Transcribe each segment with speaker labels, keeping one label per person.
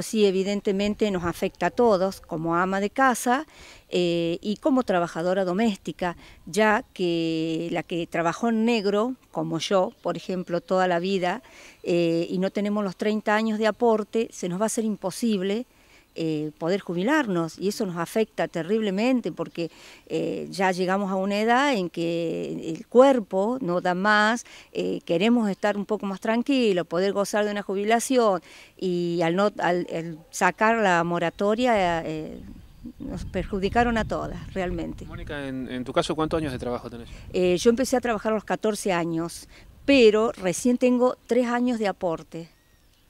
Speaker 1: Pues sí, evidentemente nos afecta a todos como ama de casa eh, y como trabajadora doméstica, ya que la que trabajó en negro, como yo, por ejemplo, toda la vida, eh, y no tenemos los 30 años de aporte, se nos va a ser imposible eh, poder jubilarnos y eso nos afecta terriblemente porque eh, ya llegamos a una edad en que el cuerpo no da más, eh, queremos estar un poco más tranquilos, poder gozar de una jubilación y al, no, al, sacar la moratoria nos perjudicaron a todas, realmente.
Speaker 2: Mónica, en, tu caso, ¿cuántos años de trabajo
Speaker 1: tenés? yo empecé a trabajar a los 14 años, pero recién tengo 3 años de aporte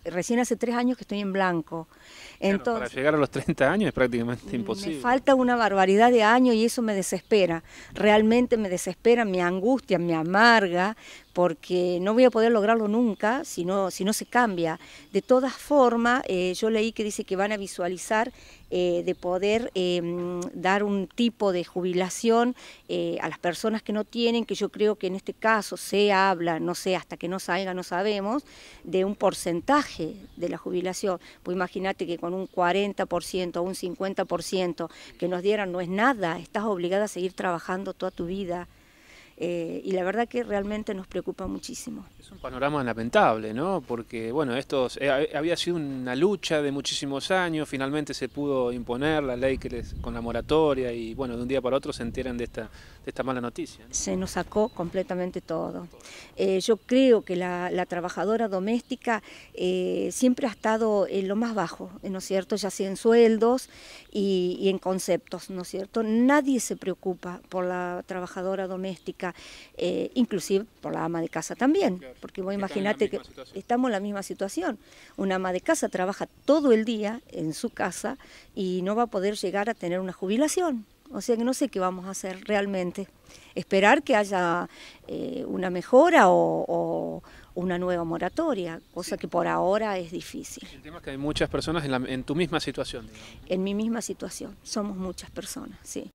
Speaker 1: recién hace tres años que estoy en blanco. Entonces, para
Speaker 2: llegar a los 30 años es prácticamente imposible. Me
Speaker 1: falta una barbaridad de años y eso me desespera. Realmente me desespera, me angustia, me amarga, porque no voy a poder lograrlo nunca si no, si no se cambia. De todas formas, eh, yo leí que dice que van a visualizar eh, de poder em, dar un tipo de jubilación eh, a las personas que no tienen, que yo creo que en este caso se habla, no sé, hasta que no salga, no sabemos, de un porcentaje de la jubilación. Pues imagínate que con un 40% o un 50% que nos dieran no es nada, estás obligada a seguir trabajando toda tu vida. Eh, y la verdad que realmente nos preocupa muchísimo. Es
Speaker 2: un panorama lamentable, ¿no? Porque, bueno, esto eh, había sido una lucha de muchísimos años, finalmente se pudo imponer la ley con la moratoria y, bueno, de un día para otro se enteran de esta, esta mala noticia. Se
Speaker 1: nos sacó completamente todo. Eh, yo creo que la, trabajadora doméstica siempre ha estado en lo más bajo, ¿no es cierto? Ya sea en sueldos y en conceptos, ¿no es cierto? Nadie se preocupa por la trabajadora doméstica eh, inclusive por la ama de casa también, porque vos imagínate que estamos en la misma situación. Una ama de casa trabaja todo el día en su casa y no va a poder llegar a tener una jubilación. O sea que no sé qué vamos a hacer realmente. Esperar que haya eh, una mejora o, una nueva moratoria, cosa que por ahora es difícil. El
Speaker 2: tema es que hay muchas personas en, la, tu misma situación.
Speaker 1: En mi misma situación, somos muchas personas, sí.